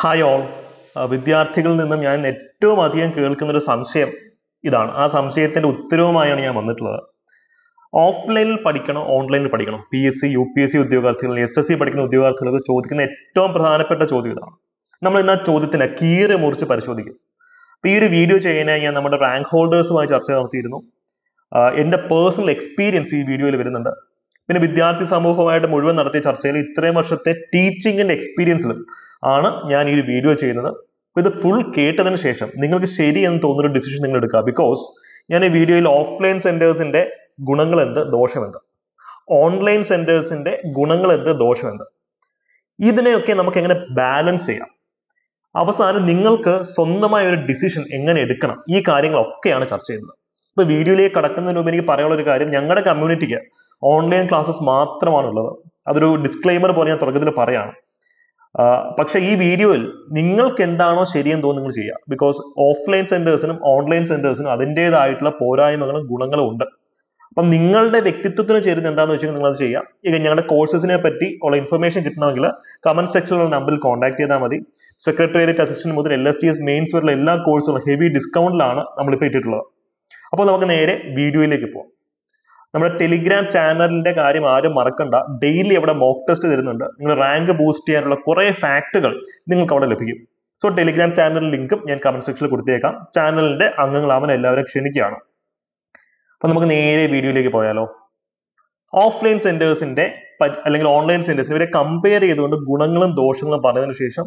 hi all വിദ്യാർത്ഥികളിൽ നിന്നും ഞാൻ ഏറ്റവും അധികം കേൾക്കുന്ന ഒരു സംശയം ഇതാണ് ആ സംശയത്തിന്റെ ഉത്തരവുമായാണ് ഞാൻ വന്നിട്ടുള്ളത് ഓഫ്ലൈനിൽ പഠിക്കണം ഓൺലൈനിൽ പഠിക്കണം P S C U P S C ഉദ്യോഗാർത്ഥികൾ എസ് എസ് സി പഠിക്കുന്ന ഉദ്യോഗാർത്ഥികൾക്ക് ചോദിക്കുന്ന ഏറ്റവും പ്രധാനപ്പെട്ട ചോദ്യം ഇതാണ് നമ്മൾ ഇന്ന് ആ ചോദ്യത്തിന് കീറി മുറിച്ച് പരിശോധിക്കും അപ്പൊ ഈ ഒരു വീഡിയോ ചെയ്യാനായി ഞാൻ നമ്മുടെ റാങ്ക് ഹോൾഡേഴ്സുമായി ചർച്ച നടത്തിയിരുന്നു എൻ്റെ പേഴ്സണൽ എക്സ്പീരിയൻസ് ഈ വീഡിയോയിൽ വരുന്നുണ്ട് പിന്നെ വിദ്യാർത്ഥി സമൂഹമായിട്ട് മുഴുവൻ നടത്തിയ ചർച്ചയിൽ ഇത്രയും വർഷത്തെ ടീച്ചിങ്ങിന്റെ എക്സ്പീരിയൻസിലും ആണ് ഞാൻ ഈ ഒരു വീഡിയോ ചെയ്യുന്നത് ഇത് ഫുൾ കേട്ടതിന് ശേഷം നിങ്ങൾക്ക് ശരി എന്ന് തോന്നുന്ന ഒരു ഡിസിഷൻ നിങ്ങൾ എടുക്കുക ബിക്കോസ് ഞാൻ ഈ വീഡിയോയിൽ ഓഫ്ലൈൻ സെന്റേഴ്സിന്റെ ഗുണങ്ങൾ എന്ത് ദോഷമെന്ത് ഓൺലൈൻ സെന്റേഴ്സിന്റെ ഗുണങ്ങൾ എന്ത് ദോഷമെന്ത് ഇതിനെയൊക്കെ നമുക്ക് എങ്ങനെ ബാലൻസ് ചെയ്യാം അവസാനം നിങ്ങൾക്ക് സ്വന്തമായ ഒരു ഡിസിഷൻ എങ്ങനെ എടുക്കണം ഈ കാര്യങ്ങളൊക്കെയാണ് ചർച്ച ചെയ്യുന്നത് ഇപ്പൊ വീഡിയോയിലേക്ക് കടക്കുന്നതിന് മുമ്പ് എനിക്ക് പറയാനുള്ള ഒരു കാര്യം ഞങ്ങളുടെ കമ്മ്യൂണിറ്റിക്ക് ഓൺലൈൻ ക്ലാസ്സസ് മാത്രമാണുള്ളത് അതൊരു ഡിസ്ക്ലെയിമർ പോലെ ഞാൻ തുടക്കത്തിൽ പറയാണ് പക്ഷെ ഈ വീഡിയോയിൽ നിങ്ങൾക്ക് എന്താണോ ശരിയെന്ന് തോന്നുന്നു നിങ്ങൾ ചെയ്യുക ബിക്കോസ് ഓഫ്ലൈൻ സെന്റേഴ്സിനും ഓൺലൈൻ സെന്റേഴ്സിനും അതിൻ്റെതായിട്ടുള്ള പോരായ്മകളും ഗുണങ്ങളും ഉണ്ട് അപ്പം നിങ്ങളുടെ വ്യക്തിത്വത്തിന് ചേരുന്ന എന്താണെന്ന് വെച്ചാൽ നിങ്ങൾ അത് ചെയ്യാം ഇത് ഞങ്ങളുടെ കോഴ്സസിനെ പറ്റി ഉള്ള ഇൻഫർമേഷൻ കിട്ടണമെങ്കിൽ കമന്റ് സെക്ഷനിലുള്ള നമ്പറിൽ കോൺടാക്ട് ചെയ്താൽ മതി സെക്രട്ടേറിയറ്റ് അസിസ്റ്റന്റ് മുതൽ L S T S mains വരെയുള്ള എല്ലാ കോഴ്സുകളും ഹെവി ഡിസ്കൗണ്ടിലാണ് നമ്മളിപ്പോൾ ഇട്ടിട്ടുള്ളത് അപ്പോൾ നമുക്ക് നേരെ വീഡിയോയിലേക്ക് പോകാം നമ്മുടെ ടെലിഗ്രാം ചാനലിന്റെ കാര്യം ആരും മറക്കണ്ട ഡെയിലി അവിടെ മോക്ക് ടെസ്റ്റ് തരുന്നുണ്ട് നിങ്ങൾ റാങ്ക് ബൂസ്റ്റ് ചെയ്യാനുള്ള കുറേ ഫാക്റ്റുകൾ നിങ്ങൾക്ക് അവിടെ ലഭിക്കും സോ ടെലിഗ്രാം ചാനൽ ലിങ്കും ഞാൻ കമന്റ് സെക്ഷനിൽ കൊടുത്തേക്കാം ചാനലിന്റെ അംഗങ്ങളാവാൻ എല്ലാവരും ക്ഷണിക്കുകയാണ് അപ്പൊ നമുക്ക് നേരെ വീഡിയോയിലേക്ക് പോയാലോ ഓഫ്ലൈൻ സെന്റേഴ്സിന്റെ അല്ലെങ്കിൽ ഓൺലൈൻ സെന്റേഴ്സ് ഇവരെ കമ്പയർ ചെയ്തുകൊണ്ട് ഗുണങ്ങളും ദോഷങ്ങളും പറഞ്ഞതിന് ശേഷം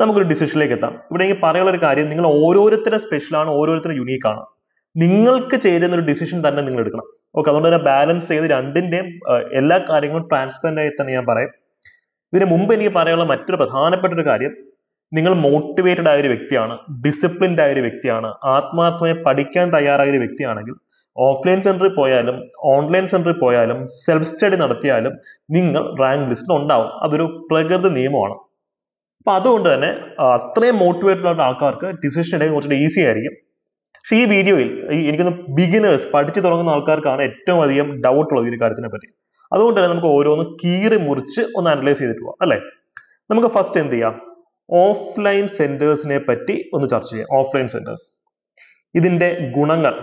നമുക്കൊരു ഡിസിഷനിലേക്ക് എത്താം ഇവിടെ എനിക്ക് പറയാനുള്ള ഒരു കാര്യം നിങ്ങൾ ഓരോരുത്തരും സ്പെഷ്യലാണ് ഓരോരുത്തരും യുണീക്കാണ് നിങ്ങൾക്ക് ചേരുന്ന ഒരു ഡിസിഷൻ തന്നെ നിങ്ങൾ എടുക്കണം ഓക്കെ അതുകൊണ്ട് തന്നെ ബാലൻസ് ചെയ്ത് രണ്ടിന്റെയും എല്ലാ കാര്യങ്ങളും ട്രാൻസ്പെറൻ്റ് ആയി തന്നെ ഞാൻ പറയും ഇതിന് മുമ്പ് എനിക്ക് പറയാനുള്ള മറ്റൊരു പ്രധാനപ്പെട്ട ഒരു കാര്യം നിങ്ങൾ മോട്ടിവേറ്റഡ് ആയ ഒരു വ്യക്തിയാണ് ഡിസിപ്ലിൻഡ് ആയ ഒരു വ്യക്തിയാണ് ആത്മാർത്ഥമായി പഠിക്കാൻ തയ്യാറായ ഒരു വ്യക്തിയാണെങ്കിൽ ഓഫ്ലൈൻ സെന്ററിൽ പോയാലും ഓൺലൈൻ സെന്ററിൽ പോയാലും സെൽഫ് സ്റ്റഡി നടത്തിയാലും നിങ്ങൾ റാങ്ക് ലിസ്റ്റിൽ ഉണ്ടാവും അതൊരു പ്രകൃതി നിയമമാണ് അപ്പൊ അതുകൊണ്ട് തന്നെ അത്രയും മോട്ടിവേറ്റഡ് ആയ ആൾക്കാർക്ക് ഡിസിഷൻ എടുക്കാൻ കുറച്ചുകൂടി ഈസി ആയിരിക്കും ഈ വീഡിയോയിൽ എനിക്കൊന്ന് ബിഗിനേഴ്സ് പഠിച്ചു തുടങ്ങുന്ന ആൾക്കാർക്കാണ് ഏറ്റവും അധികം ഡൗട്ട് ഉള്ളത് ഈ കാര്യത്തിനെ പറ്റി അതുകൊണ്ട് തന്നെ നമുക്ക് ഓരോന്ന് കീറി മുറിച്ച് ഒന്ന് അനലൈസ് ചെയ്തിട്ട് പോവാം അല്ലേ നമുക്ക് ഫസ്റ്റ് എന്ത് ചെയ്യാം ഓഫ്ലൈൻ സെന്റേഴ്സിനെ പറ്റി ഒന്ന് ചർച്ച ചെയ്യാം ഓഫ്ലൈൻ സെന്റേഴ്സ് ഇതിന്റെ ഗുണങ്ങൾ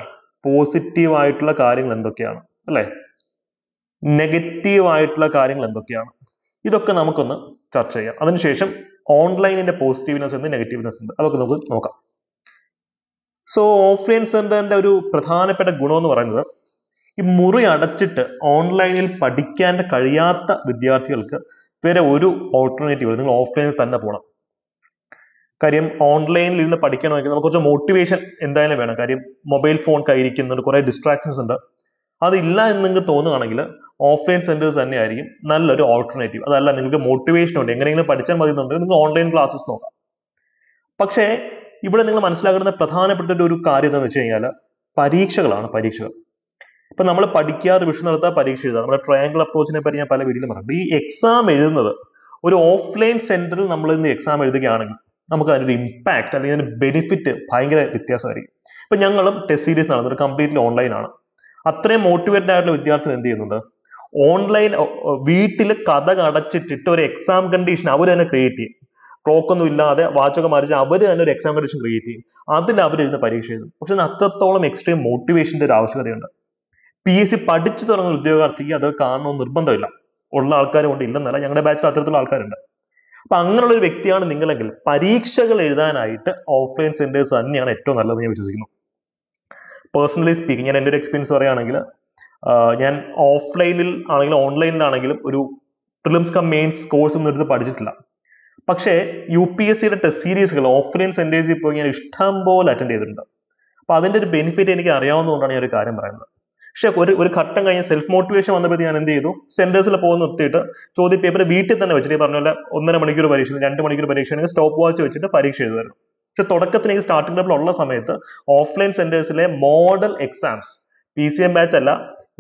പോസിറ്റീവ് ആയിട്ടുള്ള കാര്യങ്ങൾ എന്തൊക്കെയാണ് അല്ലേ നെഗറ്റീവ് ആയിട്ടുള്ള കാര്യങ്ങൾ എന്തൊക്കെയാണ് ഇതൊക്കെ നമുക്കൊന്ന് ചർച്ച ചെയ്യാം അതിനുശേഷം ഓൺലൈനിന്റെ പോസിറ്റീവ്നെസ് എന്ത് നെഗറ്റീവ്നെസ് എന്ത് അതൊക്കെ നമുക്ക് നോക്കാം സോ ഓഫ്ലൈൻ സെന്ററിന്റെ ഒരു പ്രധാനപ്പെട്ട ഗുണം എന്ന് പറയുന്നത് ഈ മുറി അടച്ചിട്ട് ഓൺലൈനിൽ പഠിക്കാൻ കഴിയാത്ത വിദ്യാർത്ഥികൾക്ക് വേറെ ഒരു ഓൾട്ടർനേറ്റീവ് നിങ്ങൾ ഓഫ്ലൈനിൽ തന്നെ പോകണം കാര്യം ഓൺലൈനിൽ ഇരുന്ന് പഠിക്കണമെങ്കിൽ നമുക്ക് കുറച്ച് മോട്ടിവേഷൻ എന്തായാലും വേണം കാര്യം മൊബൈൽ ഫോൺ കയ്യിരിക്കുന്നുണ്ട് കുറേ ഡിസ്ട്രാക്ഷൻസ് ഉണ്ട് അതില്ല എന്ന് നിങ്ങൾക്ക് തോന്നുകയാണെങ്കിൽ ഓഫ്ലൈൻ സെന്റേഴ്സ് തന്നെയായിരിക്കും നല്ലൊരു ഓൾട്ടർനേറ്റീവ് അതല്ല നിങ്ങൾക്ക് മോട്ടിവേഷൻ ഉണ്ട് എങ്ങനെയെങ്കിലും പഠിച്ചാൽ മതി എന്നുണ്ടെങ്കിൽ നിങ്ങൾ ഓൺലൈൻ ക്ലാസ്സസ് നോക്കാം പക്ഷേ ഇവിടെ നിങ്ങൾ മനസ്സിലാക്കേണ്ട പ്രധാനപ്പെട്ട ഒരു കാര്യം എന്താന്ന് വെച്ച് കഴിഞ്ഞാൽ പരീക്ഷകളാണ് പരീക്ഷകൾ ഇപ്പൊ നമ്മൾ പഠിക്കാൻ വിഷു നടത്താൻ പരീക്ഷ എഴുതാം നമ്മുടെ ട്രയാങ്കിൾ അപ്രോച്ചിനെ പറ്റി ഞാൻ പല വീഡിയോയിലും പറഞ്ഞു ഈ എക്സാം എഴുതുന്നത് ഒരു ഓഫ്ലൈൻ സെന്ററിൽ നമ്മൾ ഇന്ന് എക്സാം എഴുതുകയാണെങ്കിൽ നമുക്ക് അതിനൊരു ഇമ്പാക്ട് അല്ലെങ്കിൽ അതിന് ബെനിഫിറ്റ് ഭയങ്കര വ്യത്യാസമായിരിക്കും ഇപ്പൊ ഞങ്ങളും ടെസ്റ്റ് സീരീസ് നടന്നത് കംപ്ലീറ്റ്ലി ഓൺലൈനാണ് അത്രയും മോട്ടിവേറ്റഡ് ആയിട്ടുള്ള വിദ്യാർത്ഥികൾ എന്ത് ചെയ്യുന്നുണ്ട് ഓൺലൈൻ വീട്ടിൽ കഥ അടച്ചിട്ടിട്ട് ഒരു എക്സാം കണ്ടീഷൻ അവർ തന്നെ ക്രിയേറ്റ് ചെയ്യും ക്ലോക്ക് ഒന്നും ഇല്ലാതെ വാച്ചൊക്കെ മറിച്ച് അവർ തന്നെ ഒരു എക്സാം കണ്ടീഷൻ ക്രിയേറ്റ് ചെയ്യും അതിൽ അവരിരുന്ന് പരീക്ഷ എഴുതും പക്ഷെ അത്രത്തോളം എക്സ്ട്രീം മോട്ടിവേഷന്റെ ഒരു ആവശ്യകതയുണ്ട് പി എസ് സി പഠിച്ചു തുടങ്ങുന്ന ഉദ്യോഗാർത്ഥിക്ക് അത് കാണണമെന്ന് നിർബന്ധമില്ല ഉള്ള ആൾക്കാർ കൊണ്ട് ഇല്ലെന്നല്ല ഞങ്ങളുടെ ബാച്ചിൽ അത്തരത്തിലുള്ള ആൾക്കാരുണ്ട് അപ്പൊ അങ്ങനെയുള്ള ഒരു വ്യക്തിയാണ് നിങ്ങളെങ്കിൽ പരീക്ഷകൾ എഴുതാനായിട്ട് ഓഫ്ലൈൻ സെന്റേഴ്സ് തന്നെയാണ് ഏറ്റവും നല്ലതെന്ന് ഞാൻ വിശ്വസിക്കുന്നു പേഴ്സണലി സ്പീക്കിംഗ് ഞാൻ എൻ്റെ ഒരു എക്സ്പീരിയൻസ് പറയുകയാണെങ്കിൽ ഞാൻ ഓഫ്ലൈനിൽ ആണെങ്കിലും ഓൺലൈനിലാണെങ്കിലും ഒരു പ്രിലിംസ് കം മെയിൻസ് കോഴ്സ് ഒന്നും എടുത്ത് പഠിച്ചിട്ടില്ല പക്ഷേ യു പി എസ് സിയുടെ ടെസ്റ്റ് സീരീസുകൾ ഓഫ്ലൈൻ സെൻറ്റേഴ്സിൽ പോയി ഞാൻ ഇഷ്ടം പോലെ അറ്റൻഡ് ചെയ്തിട്ടുണ്ട് അപ്പോൾ അതിൻ്റെ ഒരു ബെനിഫിറ്റ് എനിക്ക് അറിയാവുന്നതുകൊണ്ടാണ് ഞാൻ ഒരു കാര്യം പറയുന്നത് പക്ഷെ ഒരു ഒരു ഘട്ടം കഴിഞ്ഞ് സെൽഫ് മോട്ടിവേഷൻ വന്നപ്പോൾ ഞാൻ എന്ത് ചെയ്തു സെൻറ്റേഴ്സിൽ പോകുന്ന നിർത്തിയിട്ട് ചോദ്യ പേപ്പർ വീട്ടിൽ തന്നെ വെച്ചിട്ട് പറഞ്ഞ പോലെ ഒന്നര മണിക്കൂർ പരീക്ഷ രണ്ട് മണിക്കൂർ പരീക്ഷ ആണെങ്കിൽ സ്റ്റോപ്പ് വാച്ച് വെച്ചിട്ട് പരീക്ഷ എഴുതുമായിരുന്നു പക്ഷെ തുടക്കത്തിൽ എനിക്ക് സ്റ്റാർട്ടിംഗ് ടേബിൾ ഉള്ള സമയത്ത് ഓഫ്ലൈൻ സെൻറ്റേഴ്സിലെ model exams P C M batch അല്ല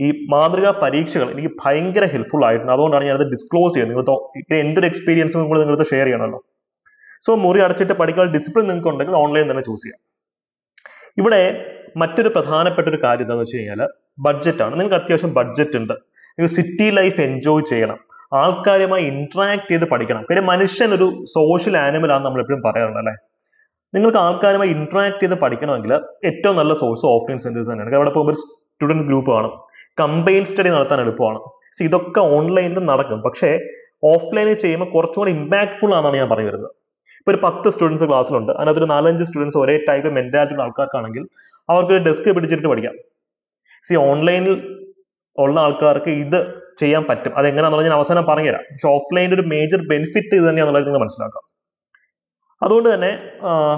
ഈ മാതൃകാ പരീക്ഷകൾ എനിക്ക് ഭയങ്കര ഹെൽപ്ഫുൾ ആയിട്ടുണ്ട് അതുകൊണ്ടാണ് ഞാനത് ഡിസ്ക്ലോസ് ചെയ്യുന്നത് നിങ്ങൾ എൻ്റെ ഒരു എക്സ്പീരിയൻസും കൂടെ നിങ്ങളത് ഷെയർ ചെയ്യണമല്ലോ സോ മുറി അടച്ചിട്ട് പഠിക്കാനുള്ള ഡിസിപ്ലിൻ നിങ്ങൾക്ക് ഉണ്ടെങ്കിൽ ഓൺലൈൻ തന്നെ ചൂസ് ചെയ്യാം ഇവിടെ മറ്റൊരു പ്രധാനപ്പെട്ട ഒരു കാര്യം എന്താണെന്ന് വെച്ച് കഴിഞ്ഞാൽ ബഡ്ജറ്റാണ് നിങ്ങൾക്ക് അത്യാവശ്യം ബഡ്ജറ്റ് ഉണ്ട് നിങ്ങൾ സിറ്റി ലൈഫ് എൻജോയ് ചെയ്യണം ആൾക്കാരുമായി ഇന്ററാക്ട് ചെയ്ത് പഠിക്കണം കാര്യം മനുഷ്യൻ ഒരു സോഷ്യൽ ആണെന്ന് നമ്മൾ എപ്പോഴും പറയാറുണ്ട് അല്ലേ നിങ്ങൾക്ക് ആൾക്കാരുമായി ഇന്ററാക്ട് ചെയ്ത് പഠിക്കണമെങ്കിൽ ഏറ്റവും നല്ല സോഴ്സ് ഓഫ്ലൈൻ സെന്റേഴ്സ് തന്നെയാണ് അവിടെ പോകുമ്പോൾ സ്റ്റുഡൻറ് ഗ്രൂപ്പ് കാണും കമ്പൈൻ സ്റ്റഡി നടത്താൻ എളുപ്പമാണ് സി ഇതൊക്കെ ഓൺലൈനിൽ നടക്കും പക്ഷേ ഓഫ്ലൈനിൽ ചെയ്യുമ്പോൾ കുറച്ചുകൂടി ഇമ്പാക്ട്ഫുൾ ആണെന്നാണ് ഞാൻ പറഞ്ഞു വരുന്നത് ഇപ്പോൾ ഒരു പത്ത് സ്റ്റുഡൻസ് ക്ലാസ്സിലുണ്ട് അതിനകത്തൊരു നാലഞ്ച് സ്റ്റുഡൻസ് ഒരേ ടൈപ്പ് ഉള്ള ആൾക്കാർക്കാണെങ്കിൽ അവർക്ക് ഡെസ്ക് പിടിച്ചിട്ട് പഠിക്കാം സി ഓൺലൈനിൽ ഉള്ള ആൾക്കാർക്ക് ഇത് ചെയ്യാൻ പറ്റും അതെങ്ങനെയാണെന്ന് ഞാൻ അവസാനം പറഞ്ഞുതരാം പക്ഷെ ഓഫ്ലൈനിൽ ഒരു മേജർ ബെനിഫിറ്റ് ഇത് തന്നെയാണെന്നുള്ളത് നിങ്ങൾ മനസ്സിലാക്കാം അതുകൊണ്ട് തന്നെ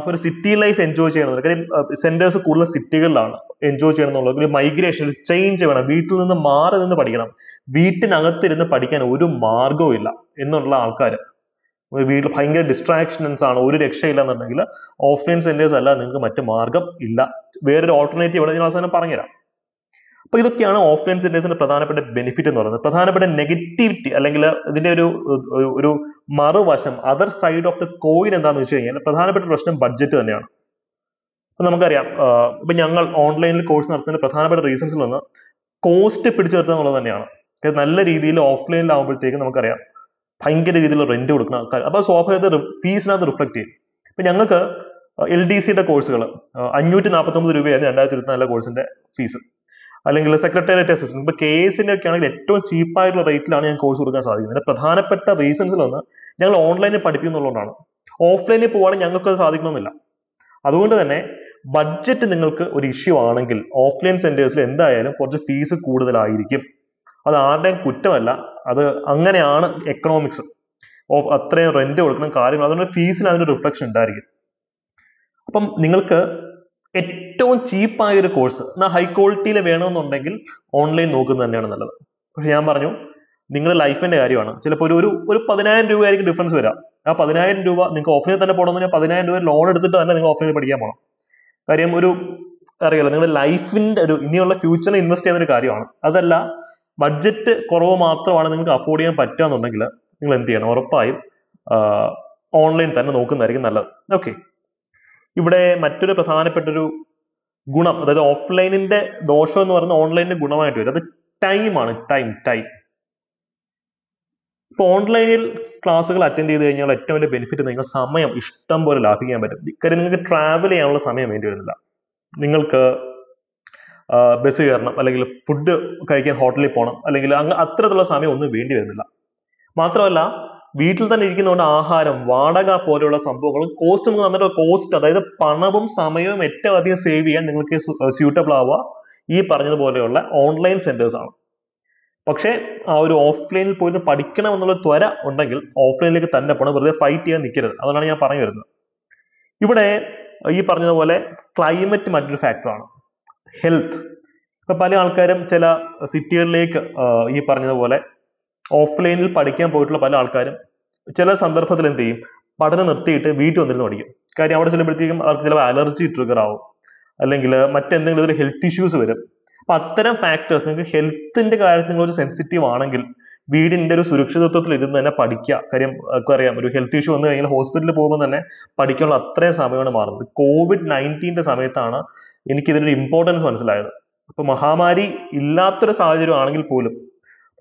ഒരു സിറ്റി ലൈഫ് എൻജോയ് ചെയ്യണം കാര്യം സെന്റേഴ്സ് കൂടുതൽ സിറ്റികളിലാണ് എൻജോയ് ചെയ്യണം എന്നുള്ളത് ഒരു മൈഗ്രേഷൻ ഒരു ചേഞ്ച് വേണം വീട്ടിൽ നിന്ന് മാറി നിന്ന് പഠിക്കണം വീട്ടിനകത്തിരുന്ന് പഠിക്കാൻ ഒരു മാർഗവും ഇല്ല എന്നുള്ള ആൾക്കാർ വീട്ടിൽ ഭയങ്കര ഡിസ്ട്രാക്ഷൻസ് ആണ് ഒരു രക്ഷയില്ല എന്നുണ്ടെങ്കിൽ ഓഫ്ലൈൻ സെന്റേഴ്സ് അല്ല നിങ്ങൾക്ക് മറ്റു മാർഗം ഇല്ല വേറൊരു ഓൾട്ടർനേറ്റീവ് ഇവിടെ ഞാൻ അവസാനം പറഞ്ഞുതരാം അപ്പൊ ഇതൊക്കെയാണ് ഓഫ്ലൈൻ സെന്റേഴ്സിന്റെ പ്രധാനപ്പെട്ട ബെനിഫിറ്റ് എന്ന് പറയുന്നത് പ്രധാനപ്പെട്ട നെഗറ്റിവിറ്റി അല്ലെങ്കിൽ ഇതിന്റെ ഒരു ഒരു മറുവശം other side of the coin എന്താണെന്ന് വെച്ച് കഴിഞ്ഞാൽ പ്രധാനപ്പെട്ട പ്രശ്നം ബഡ്ജറ്റ് തന്നെയാണ് അപ്പൊ നമുക്കറിയാം ഇപ്പൊ ഞങ്ങൾ ഓൺലൈനിൽ കോഴ്സ് നടത്തുന്ന പ്രധാനപ്പെട്ട റീസൺസിൽ ഒന്ന് കോസ്റ്റ് പിടിച്ചു നിർത്തുക എന്നുള്ളത് തന്നെയാണ് നല്ല രീതിയിൽ ഓഫ്ലൈനിലാകുമ്പോഴത്തേക്കും നമുക്കറിയാം ഭയങ്കര രീതിയിൽ റെന്റ് കൊടുക്കണം ആൾക്കാർ സ്വാഭാവികത സ്വാഭാവികത്തെ ഫീസിനകത്ത് റിഫ്ലക്ട് ചെയ്യും ഇപ്പൊ ഞങ്ങൾക്ക് എൽ ഡി സിയുടെ കോഴ്സുകൾ അഞ്ഞൂറ്റി ഒമ്പത് രൂപയായിരുന്നു രണ്ടായിരത്തി ഇരുപത്തിനാലിലെ കോഴ്സിന്റെ ഫീസ് അല്ലെങ്കിൽ സെക്രട്ടേറിയറ്റ് അസിസ്റ്റന്റ് ഇപ്പൊ കെ ഒക്കെ ആണെങ്കിൽ ഏറ്റവും ചീപ്പായിട്ടുള്ള റേറ്റിലാണ് ഞാൻ കോഴ്സ് കൊടുക്കാൻ സാധിക്കുന്നത് അതിന്റെ പ്രധാനപ്പെട്ട റീസൺസിലൊന്ന് ഞങ്ങൾ ഓൺലൈനിൽ പഠിപ്പിക്കുന്നുള്ളതുകൊണ്ടാണ് ഓഫ്ലൈനിൽ പോവുകയാണെങ്കിൽ ഞങ്ങൾക്ക് അത് സാധിക്കണമെന്നില്ല അതുകൊണ്ട് തന്നെ ബഡ്ജറ്റ് നിങ്ങൾക്ക് ഒരു ഇഷ്യൂ ആണെങ്കിൽ ഓഫ്ലൈൻ സെന്റേഴ്സിൽ എന്തായാലും കുറച്ച് ഫീസ് കൂടുതലായിരിക്കും അത് ആരുടെയും കുറ്റമല്ല അത് അങ്ങനെയാണ് എക്കണോമിക്സ് അത്രയും റെന്റ് കൊടുക്കണം കാര്യങ്ങൾ അതുകൊണ്ട് ഫീസിന് അതിന് റിഫ്ലക്ഷൻ ഉണ്ടായിരിക്കും അപ്പം നിങ്ങൾക്ക് ഏറ്റവും ചീപ്പായ ഒരു കോഴ്സ് എന്നാൽ ഹൈ ക്വാളിറ്റിയിൽ വേണമെന്നുണ്ടെങ്കിൽ ഓൺലൈൻ നോക്കുന്നത് തന്നെയാണ് നല്ലത് പക്ഷെ ഞാൻ പറഞ്ഞു നിങ്ങളുടെ ലൈഫിന്റെ കാര്യമാണ് ചിലപ്പോൾ ഒരു ഒരു പതിനായിരം രൂപയായിരിക്കും ഡിഫറൻസ് വരാം ആ പതിനായിരം രൂപ നിങ്ങൾക്ക് ഓഫ്ലൈനിൽ തന്നെ പോകണമെന്ന് പതിനായിരം രൂപ ലോൺ എടുത്തിട്ട് തന്നെ നിങ്ങൾ ഓഫ്ലൈനിൽ പഠിക്കാൻ പോകണം കാര്യം ഒരു അറിയാലോ നിങ്ങളുടെ ലൈഫിന്റെ ഒരു ഇനിയുള്ള ഫ്യൂച്ചറിൽ ഇൻവെസ്റ്റ് ചെയ്യുന്ന ഒരു കാര്യമാണ് അതല്ല ബഡ്ജറ്റ് കുറവ് മാത്രമാണ് നിങ്ങൾക്ക് അഫോർഡ് ചെയ്യാൻ പറ്റുക എന്നുണ്ടെങ്കിൽ നിങ്ങൾ എന്ത് ചെയ്യണം ഉറപ്പായും ഓൺലൈൻ തന്നെ നോക്കുന്നതായിരിക്കും നല്ലത് ഓക്കെ ഇവിടെ മറ്റൊരു പ്രധാനപ്പെട്ടൊരു ഗുണം അതായത് ഓഫ്ലൈനിന്റെ ദോഷം എന്ന് പറയുന്നത് ഓൺലൈനിന്റെ ഗുണമായിട്ട് വരും അത് ടൈമാണ് ടൈം ടൈം ഇപ്പൊ ഓൺലൈനിൽ ക്ലാസ്സുകൾ അറ്റൻഡ് ചെയ്ത് കഴിഞ്ഞാൽ ഏറ്റവും വലിയ ബെനിഫിറ്റ് നിങ്ങൾ സമയം ഇഷ്ടം പോലെ ലാഭിക്കാൻ പറ്റും ഇക്കാര്യം നിങ്ങൾക്ക് ട്രാവൽ ചെയ്യാനുള്ള സമയം വേണ്ടി വരുന്നില്ല നിങ്ങൾക്ക് ബസ് കയറണം അല്ലെങ്കിൽ ഫുഡ് കഴിക്കാൻ ഹോട്ടലിൽ പോകണം അല്ലെങ്കിൽ അങ്ങ് അത്തരത്തിലുള്ള സമയം ഒന്നും വേണ്ടി വരുന്നില്ല മാത്രമല്ല വീട്ടിൽ തന്നെ ഇരിക്കുന്നതുകൊണ്ട് ആഹാരം വാടക പോലെയുള്ള സംഭവങ്ങളും കോസ്റ്റ് എന്ന് പറഞ്ഞിട്ട് കോസ്റ്റ് അതായത് പണവും സമയവും ഏറ്റവും അധികം സേവ് ചെയ്യാൻ നിങ്ങൾക്ക് സ്യൂട്ടബിൾ ആവുക ഈ പറഞ്ഞതുപോലെയുള്ള ഓൺലൈൻ സെന്റേഴ്സ് ആണ് പക്ഷേ ആ ഒരു ഓഫ്ലൈനിൽ പോയി പഠിക്കണം എന്നുള്ള ത്വര ഉണ്ടെങ്കിൽ ഓഫ്ലൈനിലേക്ക് തന്നെ പോണം വെറുതെ ഫൈറ്റ് ചെയ്യാൻ നിൽക്കരുത് അതാണ് ഞാൻ പറഞ്ഞു വരുന്നത് ഇവിടെ ഈ പറഞ്ഞതുപോലെ ക്ലൈമറ്റ് മറ്റൊരു ഫാക്ടറാണ് ഹെൽത്ത് ഇപ്പൊ പല ആൾക്കാരും ചില സിറ്റികളിലേക്ക് ഈ പറഞ്ഞതുപോലെ ഓഫ്ലൈനിൽ പഠിക്കാൻ പോയിട്ടുള്ള പല ആൾക്കാരും ചില സന്ദർഭത്തിൽ എന്ത് ചെയ്യും പഠനം നിർത്തിയിട്ട് വീട്ടിൽ വന്നിരുന്ന് പഠിക്കും കാര്യം അവിടെ ചെല്ലുമ്പോഴത്തേക്കും അവർക്ക് ചിലപ്പോൾ അലർജി ട്രിഗർ ആവും അല്ലെങ്കിൽ മറ്റെന്തെങ്കിലും ഒരു ഹെൽത്ത് ഇഷ്യൂസ് വരും അപ്പൊ അത്തരം ഫാക്ടേഴ്സ് നിങ്ങൾക്ക് ഹെൽത്തിന്റെ കാര്യത്തിൽ നിങ്ങൾ ഒരു സെൻസിറ്റീവ് ആണെങ്കിൽ വീടിന്റെ ഒരു സുരക്ഷിതത്വത്തിൽ ഇരുന്ന് തന്നെ പഠിക്കുക കാര്യം അറിയാം ഒരു ഹെൽത്ത് ഇഷ്യൂ വന്നു കഴിഞ്ഞാൽ ഹോസ്പിറ്റലിൽ പോകുമ്പോൾ തന്നെ പഠിക്കാനുള്ള അത്രയും സമയമാണ് മാറുന്നത് കോവിഡ് നയൻറ്റീൻ്റെ സമയത്താണ് എനിക്ക് ഇതിനൊരു ഇമ്പോർട്ടൻസ് മനസ്സിലായത് അപ്പൊ മഹാമാരി ഇല്ലാത്തൊരു സാഹചര്യം ആണെങ്കിൽ പോലും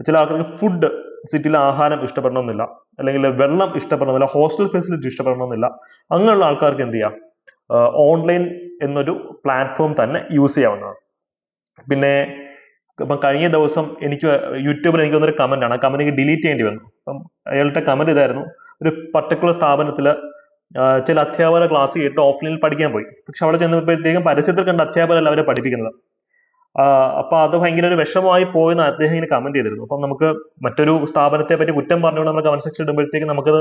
ചില ആൾക്കാർക്ക് ഫുഡ് സിറ്റിയിലെ ആഹാരം ഇഷ്ടപ്പെടണമെന്നില്ല അല്ലെങ്കിൽ വെള്ളം ഇഷ്ടപ്പെടണമെന്നില്ല ഹോസ്റ്റൽ ഫെസിലിറ്റി ഇഷ്ടപ്പെടണമെന്നില്ല അങ്ങനെയുള്ള ആൾക്കാർക്ക് എന്ത് ചെയ്യാം ഓൺലൈൻ എന്നൊരു പ്ലാറ്റ്ഫോം തന്നെ യൂസ് ചെയ്യാവുന്നതാണ് പിന്നെ ഇപ്പം കഴിഞ്ഞ ദിവസം എനിക്ക് യൂട്യൂബിൽ എനിക്ക് വന്നൊരു കമൻ്റ് ആണ് ആ എനിക്ക് ഡിലീറ്റ് ചെയ്യേണ്ടി വന്നു അപ്പം അയാളുടെ കമന്റ് ഇതായിരുന്നു ഒരു പർട്ടിക്കുലർ സ്ഥാപനത്തിൽ ചില അധ്യാപകർ ക്ലാസ് കേട്ട് ഓഫ്ലൈനിൽ പഠിക്കാൻ പോയി പക്ഷെ അവിടെ ചെന്നപ്പോഴത്തേക്കും പരസ്യത്തിൽ കണ്ട അധ്യാപകരല്ല അവരെ പഠിപ്പിക്കുന്നത് അപ്പൊ അത് ഭയങ്കര ഒരു വിഷമമായി പോയെന്ന് അദ്ദേഹം ഇങ്ങനെ കമന്റ് ചെയ്തിരുന്നു അപ്പം നമുക്ക് മറ്റൊരു സ്ഥാപനത്തെ പറ്റി കുറ്റം പറഞ്ഞുകൊണ്ട് നമ്മൾ കമന്റ് സെക്ഷൻ ഇടുമ്പോഴത്തേക്ക് നമുക്കത്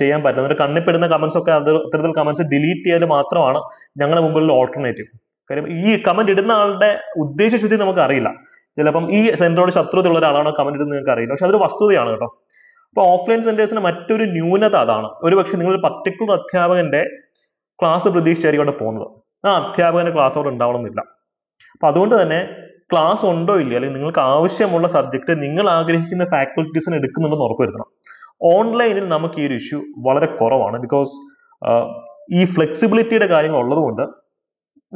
ചെയ്യാൻ പറ്റും എന്നിട്ട് കണ്ണിപ്പെടുന്ന കമന്റ്സ് ഒക്കെ അത് ഇത്തരത്തിൽ കമന്റ്സ് ഡിലീറ്റ് ചെയ്യാൻ മാത്രമാണ് ഞങ്ങളുടെ മുമ്പിലുള്ള ഓൾട്ടർനേറ്റീവ് കാര്യം ഈ കമന്റ് ഇടുന്ന ആളുടെ ശുദ്ധി നമുക്ക് അറിയില്ല ചിലപ്പം ഈ സെന്ററോട് ശത്രുതയുള്ള ഒരാളാണോ കമന്റ് ഇടുന്നത് നിങ്ങൾക്ക് അറിയില്ല പക്ഷെ അതൊരു വസ്തുതയാണ് കേട്ടോ അപ്പോൾ ഓഫ്ലൈൻ സെന്റേഴ്സിന് മറ്റൊരു ന്യൂനത അതാണ് ഒരു പക്ഷെ നിങ്ങൾ പർട്ടിക്കുലർ അധ്യാപകന്റെ ക്ലാസ് പ്രതീക്ഷിച്ചായിരിക്കും അവിടെ പോകുന്നത് ആ അധ്യാപകന്റെ ക്ലാസ് അവിടെ ഉണ്ടാവണമെന്നില്ല അപ്പൊ അതുകൊണ്ട് തന്നെ ക്ലാസ് ഉണ്ടോ ഇല്ലയോ അല്ലെങ്കിൽ നിങ്ങൾക്ക് ആവശ്യമുള്ള സബ്ജക്റ്റ് നിങ്ങൾ ആഗ്രഹിക്കുന്ന ഫാക്കൽറ്റീസിന് എടുക്കുന്നുണ്ടെന്ന് ഉറപ്പുവരുത്തണം ഓൺലൈനിൽ നമുക്ക് ഈ ഒരു ഇഷ്യൂ വളരെ കുറവാണ് ബിക്കോസ് ഈ ഫ്ലെക്സിബിലിറ്റിയുടെ കാര്യങ്ങൾ ഉള്ളതുകൊണ്ട്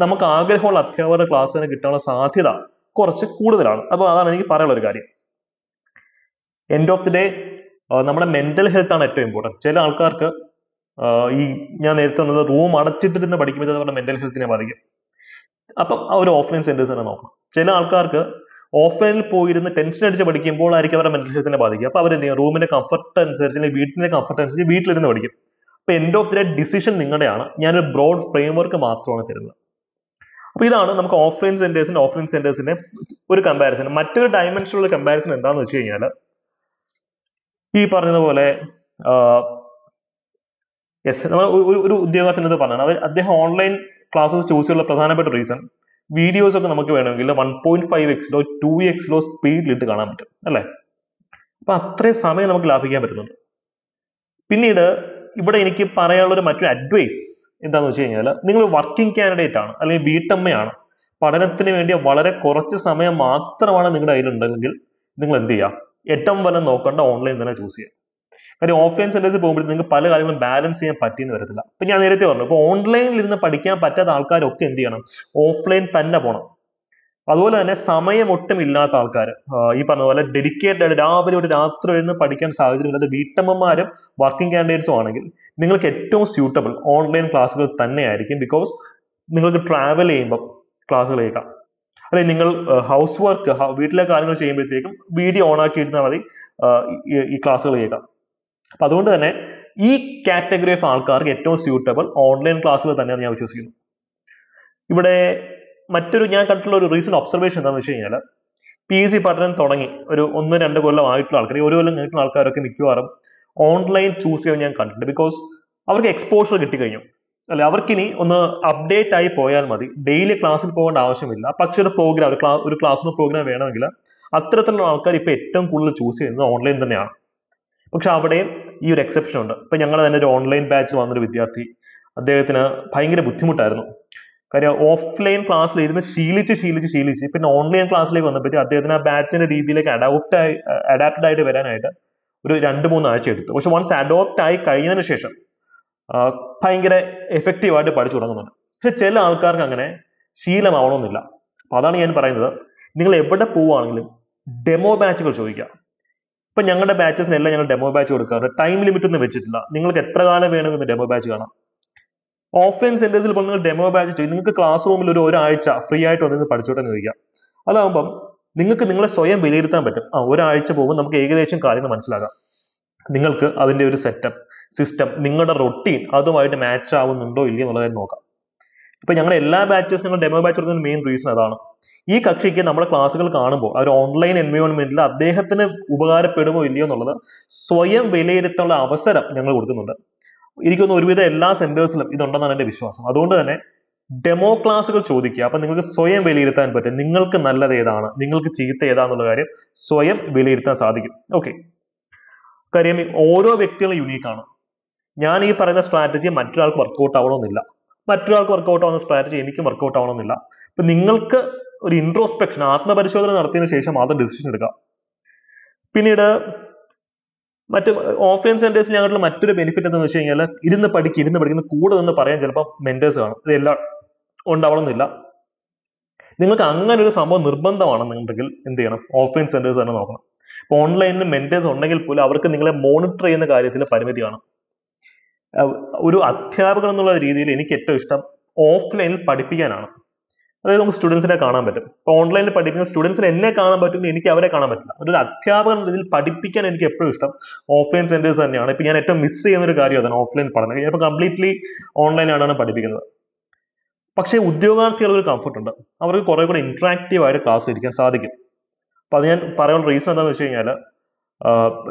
നമുക്ക് ആഗ്രഹമുള്ള അധ്യാപകരുടെ ക്ലാസ്സിന് കിട്ടാനുള്ള സാധ്യത കുറച്ച് കൂടുതലാണ് അപ്പോൾ അതാണ് എനിക്ക് പറയാനുള്ള ഒരു കാര്യം എൻഡ് ഓഫ് ദി ഡേ നമ്മുടെ മെന്റൽ ഹെൽത്ത് ആണ് ഏറ്റവും ഇമ്പോർട്ടൻറ്റ് ചില ആൾക്കാർക്ക് ഈ ഞാൻ നേരത്തെ പറഞ്ഞത് റൂം അടച്ചിട്ടിരുന്ന് പഠിക്കുമ്പോൾ നമ്മുടെ മെന്റൽ ഹെൽത്തിനെ ബാധിക്കും അപ്പം ആ ഒരു ഓഫ്ലൈൻ സെന്റേഴ്സ് തന്നെ നോക്കണം ചില ആൾക്കാർക്ക് ഓഫ്ലൈനിൽ പോയിരുന്ന് ടെൻഷൻ അടിച്ച് പഠിക്കുമ്പോൾ ആയിരിക്കും അവരുടെ മെന്റൽ ഹെൽത്തിനെ ബാധിക്കുക അപ്പോൾ അവരെന്ത് ചെയ്യും റൂമിന്റെ കംഫർട്ട് അനുസരിച്ച് വീട്ടിന്റെ കംഫർട്ട് അനുസരിച്ച് വീട്ടിലിരുന്ന് പഠിക്കും അപ്പോൾ end of the day decision നിങ്ങളുടെയാണ് ഞാനൊരു ബ്രോഡ് ഫ്രെയിംവർക്ക് മാത്രമാണ് തരുന്നത് അപ്പോൾ ഇതാണ് നമുക്ക് ഓഫ്ലൈൻ സെന്റേഴ്സിന്റെ ഓഫ്ലൈൻ സെന്റേഴ്സിന്റെ ഒരു കമ്പാരിസൺ മറ്റൊരു ഉള്ള കമ്പാരിസൺ എന്താണെന്ന് വെച്ച് കഴിഞ്ഞാൽ ഈ പറഞ്ഞതുപോലെ യെസ് നമ്മൾ ഒരു ഒരു ഉദ്യോഗാർത്ഥിനത് പറഞ്ഞാണ് അവർ അദ്ദേഹം ഓൺലൈൻ ക്ലാസ്സസ് ചൂസ് ചെയ്യാനുള്ള പ്രധാനപ്പെട്ട റീസൺ വീഡിയോസ് ഒക്കെ നമുക്ക് വേണമെങ്കിൽ വൺ പോയിന്റ് ഫൈവ് എക്സിലോ ടു എക്സിലോ സ്പീഡിലിട്ട് കാണാൻ പറ്റും അല്ലേ അപ്പൊ അത്രയും സമയം നമുക്ക് ലാഭിക്കാൻ പറ്റുന്നുണ്ട് പിന്നീട് ഇവിടെ എനിക്ക് പറയാനുള്ള ഒരു മറ്റൊരു അഡ്വൈസ് എന്താന്ന് വെച്ച് കഴിഞ്ഞാൽ നിങ്ങൾ വർക്കിംഗ് കാൻഡിഡേറ്റ് ആണ് അല്ലെങ്കിൽ വീട്ടമ്മയാണ് പഠനത്തിന് വേണ്ടി വളരെ കുറച്ച് സമയം മാത്രമാണ് നിങ്ങളുടെ കയ്യിലുണ്ടെങ്കിൽ നിങ്ങൾ എന്ത് ചെയ്യുക എട്ടം വലം നോക്കണ്ട ഓൺലൈൻ തന്നെ ചൂസ് ചെയ്യുക കാര്യം ഓഫ്ലൈൻ സെന്റേഴ്സ് പോകുമ്പോൾ നിങ്ങൾക്ക് പല കാര്യങ്ങളും ബാലൻസ് ചെയ്യാൻ പറ്റിയെന്ന് വരത്തില്ല ഇപ്പം ഞാൻ നേരത്തെ പറഞ്ഞു ഇപ്പൊ ഓൺലൈനിൽ ഇരുന്ന് പഠിക്കാൻ പറ്റാത്ത ആൾക്കാരൊക്കെ എന്ത് ചെയ്യണം ഓഫ്ലൈൻ തന്നെ പോകണം അതുപോലെ തന്നെ സമയം ഒട്ടും ഇല്ലാത്ത ആൾക്കാർ ഈ പറഞ്ഞ പോലെ ഡെഡിക്കേറ്റഡ് ആയിട്ട് രാവിലെ ഒരു രാത്രി ഇരുന്ന് പഠിക്കാൻ ഇല്ലാത്ത വീട്ടമ്മമാരും വർക്കിംഗ് കാൻഡിഡേറ്റ്സും ആണെങ്കിൽ നിങ്ങൾക്ക് ഏറ്റവും സ്യൂട്ടബിൾ ഓൺലൈൻ ക്ലാസ്സുകൾ തന്നെയായിരിക്കും ബിക്കോസ് നിങ്ങൾക്ക് ട്രാവൽ ചെയ്യുമ്പോൾ ക്ലാസ്സുകൾ കേൾക്കാം അല്ലെങ്കിൽ നിങ്ങൾ ഹൗസ് വർക്ക് വീട്ടിലെ കാര്യങ്ങൾ ചെയ്യുമ്പോഴത്തേക്കും വീഡിയോ ഓൺ ആക്കി ഇരുന്നാൽ മതി ഈ ക്ലാസ്സുകൾ കേൾക്കാം അപ്പൊ അതുകൊണ്ട് തന്നെ ഈ കാറ്റഗറി ഓഫ് ആൾക്കാർക്ക് ഏറ്റവും സ്യൂട്ടബിൾ ഓൺലൈൻ ക്ലാസ്സുകൾ തന്നെയാണ് ഞാൻ വിശ്വസിക്കുന്നു ഇവിടെ മറ്റൊരു ഞാൻ കണ്ടിട്ടുള്ള ഒരു റീസൺ ഒബ്സർവേഷൻ എന്താണെന്ന് വെച്ച് കഴിഞ്ഞാൽ പി എസ് സി e പഠനം തുടങ്ങി ഒരു ഒന്ന് രണ്ട് കൊല്ലം ആയിട്ടുള്ള ആൾക്കാർ ഒരു കൊല്ലം കഴിഞ്ഞിട്ടുള്ള ആൾക്കാരൊക്കെ മിക്കവാറും ഓൺലൈൻ ചൂസ് ചെയ്യാൻ ഞാൻ കണ്ടിട്ടുണ്ട് ബിക്കോസ് അവർക്ക് എക്സ്പോഷർ കിട്ടിക്കഴിഞ്ഞു അല്ലെ അവർക്കിനി ഒന്ന് അപ്ഡേറ്റ് ആയി പോയാൽ മതി ഡെയിലി ക്ലാസ്സിൽ പോകേണ്ട ആവശ്യമില്ല പക്ഷെ ഒരു പ്രോഗ്രാം ഒരു ക്ലാസ് ഒരു ക്ലാസ് പ്രോഗ്രാം വേണമെങ്കിൽ അത്തരത്തിലുള്ള ആൾക്കാർ ഇപ്പോൾ ഏറ്റവും കൂടുതൽ ചൂസ് ചെയ്യുന്നത് ഓൺലൈൻ തന്നെയാണ് പക്ഷെ അവിടെ ഈ ഒരു എക്സെപ്ഷൻ ഉണ്ട് ഇപ്പം ഞങ്ങൾ തന്നെ ഒരു ഓൺലൈൻ ബാച്ച് വന്നൊരു വിദ്യാർത്ഥി അദ്ദേഹത്തിന് ഭയങ്കര ബുദ്ധിമുട്ടായിരുന്നു കാര്യം ഓഫ്ലൈൻ ക്ലാസ്സിൽ ഇരുന്ന് ശീലിച്ച് ശീലിച്ച് ശീലിച്ച് പിന്നെ ഓൺലൈൻ ക്ലാസ്സിലേക്ക് വന്നപ്പോഴേ അദ്ദേഹത്തിന് ആ ബാച്ചിന്റെ രീതിയിലേക്ക് അഡോപ്റ്റ് ആയി അഡാപ്റ്റഡ് ആയിട്ട് വരാനായിട്ട് ഒരു രണ്ട് മൂന്ന് ആഴ്ച എടുത്തു പക്ഷെ വൺസ് അഡോപ്റ്റ് ആയി കഴിഞ്ഞതിന് ശേഷം ഭയങ്കര എഫക്റ്റീവായിട്ട് പഠിച്ചു തുടങ്ങുന്നുണ്ട് പക്ഷെ ചില ആൾക്കാർക്ക് അങ്ങനെ ശീലമാവണമെന്നില്ല അപ്പൊ അതാണ് ഞാൻ പറയുന്നത് നിങ്ങൾ എവിടെ പോവുകയാണെങ്കിലും ഡെമോ ബാച്ചുകൾ ചോദിക്കുക ഇപ്പൊ ഞങ്ങളുടെ ബാച്ചസിനെല്ലാം ഞങ്ങൾ ഡെമോ ബാച്ച് കൊടുക്കാറ് ടൈം ലിമിറ്റ് ഒന്നും വെച്ചിട്ടില്ല നിങ്ങൾക്ക് എത്ര കാലം വേണമെന്ന് ഡെമോ ബാച്ച് കാണാം ഓഫ്ലൈൻ സെന്റേഴ്സിൽ ഇപ്പോൾ നിങ്ങൾ ഡെമോ ബാച്ച് ചെയ്യും നിങ്ങൾക്ക് ക്ലാസ് റൂമിൽ ഒരു ഒരാഴ്ച ഫ്രീ ആയിട്ട് വന്നിരുന്ന് പഠിച്ചോട്ടെ എന്ന് ചോദിക്കാം അതാകുമ്പം നിങ്ങൾക്ക് നിങ്ങളെ സ്വയം വിലയിരുത്താൻ പറ്റും ആ ഒരാഴ്ച പോകുമ്പോൾ നമുക്ക് ഏകദേശം കാര്യങ്ങൾ മനസ്സിലാകാം നിങ്ങൾക്ക് അതിൻ്റെ ഒരു സെറ്റപ്പ് സിസ്റ്റം നിങ്ങളുടെ റൊട്ടീൻ അതുമായിട്ട് മാച്ച് ആവുന്നുണ്ടോ ഇല്ലയോ എന്നുള്ളത് നോക്കാം ഇപ്പൊ ഞങ്ങൾ എല്ലാ ബാച്ചസ് ഞങ്ങൾ ഡെമോ ബാച്ച് എടുക്കുന്ന മെയിൻ റീസൺ അതാണ് ഈ കക്ഷിക്ക് നമ്മുടെ ക്ലാസ്സുകൾ കാണുമ്പോൾ അവർ ഓൺലൈൻ എൻവയോൺമെന്റിൽ അദ്ദേഹത്തിന് ഉപകാരപ്പെടുമോ ഇല്ലയോ എന്നുള്ളത് സ്വയം വിലയിരുത്താനുള്ള അവസരം ഞങ്ങൾ കൊടുക്കുന്നുണ്ട് ഇരിക്കുന്ന ഒരുവിധ എല്ലാ സെന്റേഴ്സിലും ഇതുണ്ടെന്നാണ് എന്റെ വിശ്വാസം അതുകൊണ്ട് തന്നെ ഡെമോ ക്ലാസ്സുകൾ ചോദിക്കുക അപ്പൊ നിങ്ങൾക്ക് സ്വയം വിലയിരുത്താൻ പറ്റും നിങ്ങൾക്ക് നല്ലത് ഏതാണ് നിങ്ങൾക്ക് ചീത്ത ഏതാന്നുള്ള കാര്യം സ്വയം വിലയിരുത്താൻ സാധിക്കും ഓക്കെ കാര്യം ഓരോ വ്യക്തികളും യുണീക്കാണ് ഞാൻ ഈ പറയുന്ന സ്ട്രാറ്റജി മറ്റൊരാൾക്ക് വർക്കൗട്ട് ആവണമെന്നില്ല മറ്റൊരാൾക്ക് വർക്കൗട്ട് ആവുന്ന സ്ട്രാറ്റജി എനിക്ക് വർക്കൗട്ട് ആവണമെന്നില്ല അപ്പൊ നിങ്ങൾക്ക് ഒരു ഇൻട്രോസ്പെക്ഷൻ ആത്മപരിശോധന നടത്തിയതിനു ശേഷം മാത്രം ഡിസിഷൻ എടുക്കാം പിന്നീട് മറ്റ് ഓഫ്ലൈൻ സെന്റേഴ്സ് ഞങ്ങളുടെ മറ്റൊരു ബെനിഫിറ്റ് എന്താണെന്ന് വെച്ച് കഴിഞ്ഞാൽ ഇരുന്ന് പഠിക്കുക ഇരുന്ന് പഠിക്കുന്ന കൂടെ നിന്ന് പറയാൻ ചിലപ്പോൾ മെന്റേഴ്സ് കാണും ഇതെല്ലാം ഉണ്ടാവണമെന്നില്ല നിങ്ങൾക്ക് അങ്ങനെ ഒരു സംഭവം നിർബന്ധമാണെന്നുണ്ടെങ്കിൽ എന്ത് ചെയ്യണം ഓഫ്ലൈൻ സെന്റേഴ്സ് തന്നെ നോക്കണം ഇപ്പൊ ഓൺലൈനിൽ മെന്റേഴ്സ് ഉണ്ടെങ്കിൽ പോലും അവർക്ക് നിങ്ങളെ മോണിറ്റർ ചെയ്യുന്ന കാര്യത്തിൽ പരിമിതി കാണും ഒരു അധ്യാപകൻ എന്നുള്ള രീതിയിൽ എനിക്ക് ഏറ്റവും ഇഷ്ടം ഓഫ്ലൈനിൽ പഠിപ്പിക്കാനാണ് അതായത് നമുക്ക് സ്റ്റുഡൻസിനെ കാണാൻ പറ്റും ഇപ്പൊ ഓൺലൈനിൽ പഠിപ്പിക്കുന്ന സ്റ്റുഡൻസിന് എന്നെ കാണാൻ പറ്റും എനിക്ക് അവരെ കാണാൻ പറ്റില്ല ഒരു അധ്യാപകൻ ഇതിൽ പഠിപ്പിക്കാൻ എനിക്ക് എപ്പോഴും ഇഷ്ടം ഓഫ്ലൈൻ സെന്റേഴ്സ് തന്നെയാണ് ഇപ്പൊ ഞാൻ ഏറ്റവും മിസ് ചെയ്യുന്ന ഒരു കാര്യം അതാണ് ഓഫ്ലൈൻ പഠനം ഞാനിപ്പോൾ കംപ്ലീറ്റ്ലി ഓൺലൈനാണ് പഠിപ്പിക്കുന്നത് പക്ഷേ ഉദ്യോഗാർത്ഥികൾക്ക് ഒരു കംഫർട്ട് ഉണ്ട് അവർക്ക് കുറെ കൂടെ ഇൻട്രാക്റ്റീവ് ആയിട്ട് ക്ലാസ്സിൽ ഇരിക്കാൻ സാധിക്കും അപ്പോൾ അത് ഞാൻ പറയാനുള്ള റീസൺ എന്താണെന്ന് വെച്ച് കഴിഞ്ഞാൽ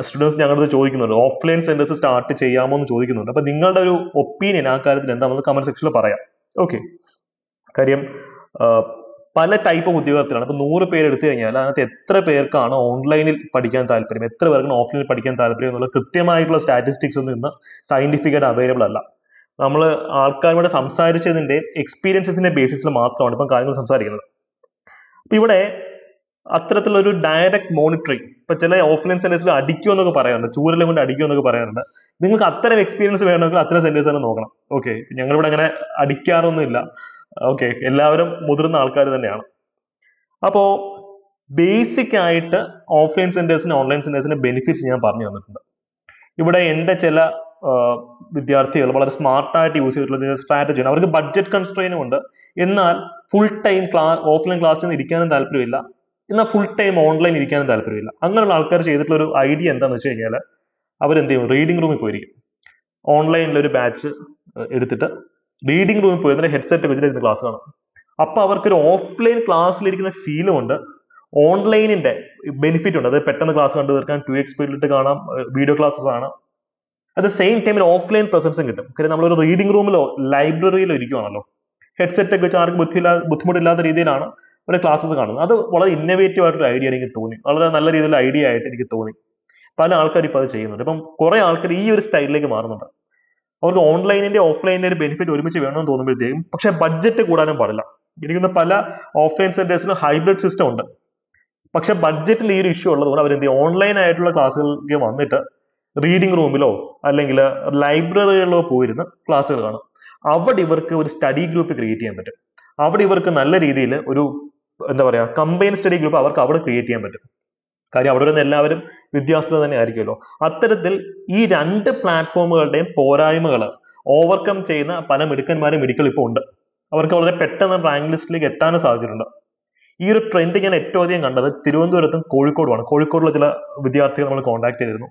സ്റ്റുഡൻസ് ഞങ്ങളത് ചോദിക്കുന്നുണ്ട് ഓഫ്ലൈൻ സെന്റേഴ്സ് സ്റ്റാർട്ട് ചെയ്യാമോ എന്ന് ചോദിക്കുന്നുണ്ട് അപ്പോൾ നിങ്ങളുടെ ഒരു ഒപ്പീനിയൻ ആ കാര്യത്തിൽ എന്താണെന്ന് കമന്റ് സെക്ഷനിൽ പറയാം ഓക്കെ കാര്യം പല ടൈപ്പ് ഓഫ് ഉദ്യോഗത്തിലാണ് ഇപ്പോൾ നൂറ് പേര് എടുത്തു കഴിഞ്ഞാൽ അതിനകത്ത് എത്ര പേർക്കാണ് ഓൺലൈനിൽ പഠിക്കാൻ താല്പര്യം എത്ര പേർക്കാണ് ഓഫ്ലൈനിൽ പഠിക്കാൻ താല്പര്യം എന്നുള്ള കൃത്യമായിട്ടുള്ള സ്റ്റാറ്റിസ്റ്റിക്സ് ഒന്നും ഇന്ന് സയന്റിഫിക് ആയിട്ട് അവൈലബിൾ അല്ല നമ്മൾ ആൾക്കാരോട് സംസാരിച്ചതിൻ്റെ എക്സ്പീരിയൻസസിൻ്റെ ബേസിസിൽ മാത്രമാണ് ഇപ്പം കാര്യങ്ങൾ സംസാരിക്കുന്നത് അപ്പോൾ ഇവിടെ അത്തരത്തിലൊരു ഡയറക്റ്റ് മോണിറ്ററിങ് ഇപ്പൊ ചില ഓഫ്ലൈൻ സെന്റേഴ്സിൽ അടിക്കുക എന്നൊക്കെ പറയാറുണ്ട് ചൂരലും കൊണ്ട് അടിക്കുക എന്നൊക്കെ പറയാറുണ്ട് നിങ്ങൾക്ക് അത്തരം എക്സ്പീരിയൻസ് വേണമെങ്കിൽ അത്തരം സെന്റേഴ്സ് തന്നെ നോക്കണം ഓക്കെ ഞങ്ങളിവിടെ അങ്ങനെ അടിക്കാറൊന്നുമില്ല ഓക്കെ എല്ലാവരും മുതിർന്ന ആൾക്കാർ തന്നെയാണ് അപ്പോൾ ബേസിക് ആയിട്ട് ഓഫ്ലൈൻ സെന്റേഴ്സിന് ഓൺലൈൻ സെന്റേഴ്സിന്റെ ബെനിഫിറ്റ്സ് ഞാൻ പറഞ്ഞു തന്നിട്ടുണ്ട് ഇവിടെ എന്റെ ചില വിദ്യാർത്ഥികൾ വളരെ സ്മാർട്ടായിട്ട് യൂസ് ചെയ്തിട്ടുള്ള സ്ട്രാറ്റജിയാണ് അവർക്ക് ബഡ്ജറ്റ് കൺസ്ട്രെയിനും ഉണ്ട് എന്നാൽ ഫുൾ ടൈം ക്ലാ ഓഫ്ലൈൻ ക്ലാസ്സിൽ നിന്ന് ഇരിക്കാനും താല്പര്യമില്ല എന്നാൽ ഫുൾ ടൈം ഓൺലൈൻ ഇരിക്കാനും താല്പര്യമില്ല അങ്ങനെയുള്ള ആൾക്കാർ ചെയ്തിട്ടുള്ള ഒരു ഐഡിയ എന്താണെന്ന് വെച്ച് കഴിഞ്ഞാൽ അവരെന്ത് ചെയ്യും റീഡിംഗ് റൂമിൽ പോയിരിക്കും ഓൺലൈനിൽ ഒരു ബാച്ച് എടുത്തിട്ട് റീഡിംഗ് റൂമിൽ പോയി എന്നിട്ട് ഹെഡ്സെറ്റ് വെച്ചിട്ട് ക്ലാസ് കാണും അപ്പോൾ അവർക്കൊരു ഓഫ്ലൈൻ ക്ലാസ്സിലിരിക്കുന്ന ഫീലും ഉണ്ട് ഓൺലൈനിന്റെ ബെനിഫിറ്റ് ഉണ്ട് അത് പെട്ടെന്ന് ക്ലാസ് കണ്ടു തീർക്കാൻ ടു എക്സ് സ്പീഡിലിട്ട് കാണാം വീഡിയോ ക്ലാസ്സസ് ആണ് അറ്റ് സെയിം ടൈമിൽ ഓഫ്ലൈൻ പ്രസൻസും കിട്ടും കാര്യം നമ്മളൊരു റീഡിംഗ് റൂമിലോ ലൈബ്രറിയിലോ ഇരിക്കുവാണല്ലോ ഹെഡ്സെറ്റ് ഒക്കെ വെച്ച് ആർക്കും ബുദ്ധിമുട്ടില്ലാത്ത രീതിയിലാണ് ഒരു ക്ലാസ്സസ് കാണുന്നത് അത് വളരെ ഇന്നവേറ്റീവ് ആയിട്ടൊരു ഐഡിയ എനിക്ക് തോന്നി വളരെ നല്ല രീതിയിലുള്ള ഐഡിയ ആയിട്ട് എനിക്ക് തോന്നി പല ആൾക്കാർ ഇപ്പോൾ അത് ചെയ്യുന്നുണ്ട് ഇപ്പം കുറേ ആൾക്കാർ ഈ ഒരു സ്റ്റൈലിലേക്ക് മാറുന്നുണ്ട് അവർക്ക് ഓൺലൈനിന്റെ ഓഫ്ലൈനിന്റെ ഒരു ബെനിഫിറ്റ് ഒരുമിച്ച് വേണമെന്ന് തോന്നുമ്പോഴത്തേക്കും പക്ഷെ ബഡ്ജറ്റ് കൂടാനും പാടില്ല എനിക്കൊന്ന് പല ഓഫ്ലൈൻ സെന്റേഴ്സിനും ഹൈബ്രിഡ് സിസ്റ്റം ഉണ്ട് പക്ഷെ ബഡ്ജറ്റിൽ ഈ ഒരു ഇഷ്യൂ ഉള്ളതുകൊണ്ട് അവരെന്ത് ഓൺലൈൻ ആയിട്ടുള്ള ക്ലാസ്സുകൾക്ക് വന്നിട്ട് റീഡിംഗ് റൂമിലോ അല്ലെങ്കിൽ ലൈബ്രറികളിലോ പോയിരുന്ന് ക്ലാസ്സുകൾ കാണും അവിടെ ഇവർക്ക് ഒരു സ്റ്റഡി ഗ്രൂപ്പ് ക്രിയേറ്റ് ചെയ്യാൻ പറ്റും അവിടെ ഇവർക്ക് നല്ല രീതിയിൽ ഒരു എന്താ പറയുക കമ്പൈൻ സ്റ്റഡി ഗ്രൂപ്പ് അവർക്ക് അവിടെ ക്രിയേറ്റ് ചെയ്യാൻ പറ്റും കാര്യം അവിടെ വരുന്ന എല്ലാവരും വിദ്യാർത്ഥികൾ തന്നെ ആയിരിക്കുമല്ലോ അത്തരത്തിൽ ഈ രണ്ട് പ്ലാറ്റ്ഫോമുകളുടെയും പോരായ്മകൾ ഓവർകം ചെയ്യുന്ന പല മിടുക്കന്മാരും മെഡിക്കൽ ഇപ്പോൾ ഉണ്ട് അവർക്ക് വളരെ പെട്ടെന്ന് റാങ്ക് ലിസ്റ്റിലേക്ക് എത്താനും സാധിച്ചിട്ടുണ്ട് ഈ ഒരു ട്രെൻഡ് ഞാൻ ഏറ്റവും അധികം കണ്ടത് തിരുവനന്തപുരത്തും കോഴിക്കോടുമാണ് കോഴിക്കോടുള്ള ചില വിദ്യാർത്ഥികൾ നമ്മൾ കോൺടാക്ട് ചെയ്തിരുന്നു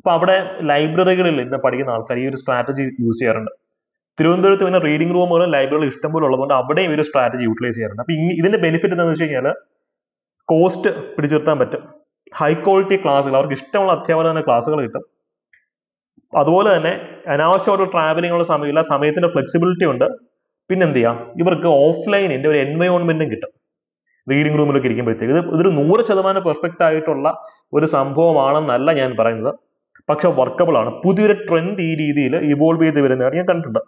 അപ്പൊ അവിടെ ലൈബ്രറികളിൽ ഇന്ന് പഠിക്കുന്ന ആൾക്കാർ ഈ ഒരു സ്ട്രാറ്റജി യൂസ് ചെയ്യാറുണ്ട് തിരുവനന്തപുരത്ത് പിന്നെ റീഡിംഗ് റൂമുകളും ഇഷ്ടം ഇഷ്ടംപോലെ ഉള്ളതുകൊണ്ട് അവിടെയും ഒരു സ്ട്രാറ്റജി യൂട്ടിലൈസ് ചെയ്യാറുണ്ട് അപ്പൊ ഇതിന്റെ ബെനിഫിറ്റ് എന്താണെന്ന് വെച്ച് കഴിഞ്ഞാൽ കോസ്റ്റ് പിടിച്ചു നിർത്താൻ പറ്റും ഹൈ ക്വാളിറ്റി ക്ലാസ്സുകൾ അവർക്ക് ഇഷ്ടമുള്ള അധ്യാപകർ തന്നെ ക്ലാസ്സുകൾ കിട്ടും അതുപോലെ തന്നെ അനാവശ്യമായിട്ട് ട്രാവലിംഗ് സമയമില്ല സമയത്തിന്റെ ഫ്ലെക്സിബിലിറ്റി ഉണ്ട് പിന്നെ എന്ത് ചെയ്യാം ഇവർക്ക് ഓഫ്ലൈനിന്റെ ഒരു എൻവയോൺമെന്റും കിട്ടും റീഡിംഗ് റൂമിലൊക്കെ ഇരിക്കുമ്പോഴത്തേക്ക് ഇത് ഇതൊരു നൂറ് ശതമാനം പെർഫെക്റ്റ് ആയിട്ടുള്ള ഒരു സംഭവമാണെന്നല്ല ഞാൻ പറയുന്നത് പക്ഷെ വർക്കബിൾ ആണ് പുതിയൊരു ട്രെൻഡ് ഈ രീതിയിൽ ഇവോൾവ് ചെയ്ത് വരുന്നതാണ് ഞാൻ കണ്ടിട്ടുണ്ട്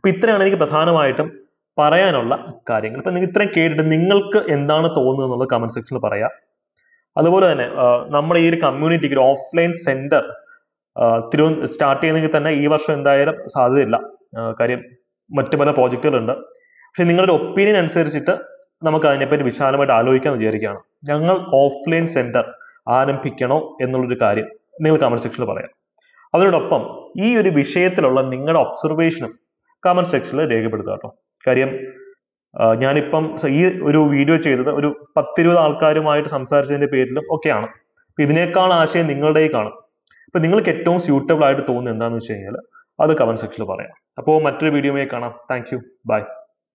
അപ്പൊ ഇത്രയാണ് എനിക്ക് പ്രധാനമായിട്ടും പറയാനുള്ള കാര്യങ്ങൾ ഇപ്പൊ നിങ്ങൾ ഇത്രയും കേട്ടിട്ട് നിങ്ങൾക്ക് എന്താണ് തോന്നുന്നത് എന്നുള്ളത് കമന്റ് സെക്ഷനിൽ പറയാം അതുപോലെ തന്നെ നമ്മുടെ ഈ ഒരു കമ്മ്യൂണിറ്റിക്ക് ഒരു ഓഫ്ലൈൻ സെന്റർ തിരു സ്റ്റാർട്ട് ചെയ്യുന്നെങ്കിൽ തന്നെ ഈ വർഷം എന്തായാലും സാധ്യതയില്ല കാര്യം മറ്റു പല പ്രോജക്റ്റുകളുണ്ട് പക്ഷെ നിങ്ങളുടെ ഒപ്പീനിയൻ അനുസരിച്ചിട്ട് നമുക്ക് അതിനെപ്പറ്റി വിശാലമായിട്ട് ആലോചിക്കാൻ വിചാരിക്കുകയാണ് ഞങ്ങൾ ഓഫ്ലൈൻ സെന്റർ ആരംഭിക്കണോ എന്നുള്ളൊരു കാര്യം നിങ്ങൾ കമന്റ് സെക്ഷനിൽ പറയാം അതിനോടൊപ്പം ഈ ഒരു വിഷയത്തിലുള്ള നിങ്ങളുടെ ഒബ്സർവേഷനും കമൻറ്റ് സെക്ഷനിൽ രേഖപ്പെടുത്തുക കേട്ടോ കാര്യം ഞാനിപ്പം ഈ ഒരു വീഡിയോ ചെയ്തത് ഒരു പത്തിരുപത് ആൾക്കാരുമായിട്ട് സംസാരിച്ചതിൻ്റെ പേരിലും ഒക്കെയാണ് അപ്പം ഇതിനേക്കാൾ ആശയം നിങ്ങളുടെ കാണും അപ്പം നിങ്ങൾക്ക് ഏറ്റവും സ്യൂട്ടബിൾ ആയിട്ട് തോന്നുന്നത് എന്താണെന്ന് വെച്ച് കഴിഞ്ഞാൽ അത് കമൻറ്റ് സെക്ഷനിൽ പറയാം അപ്പോൾ മറ്റൊരു വീഡിയോയിൽ കാണാം താങ്ക് യു ബൈ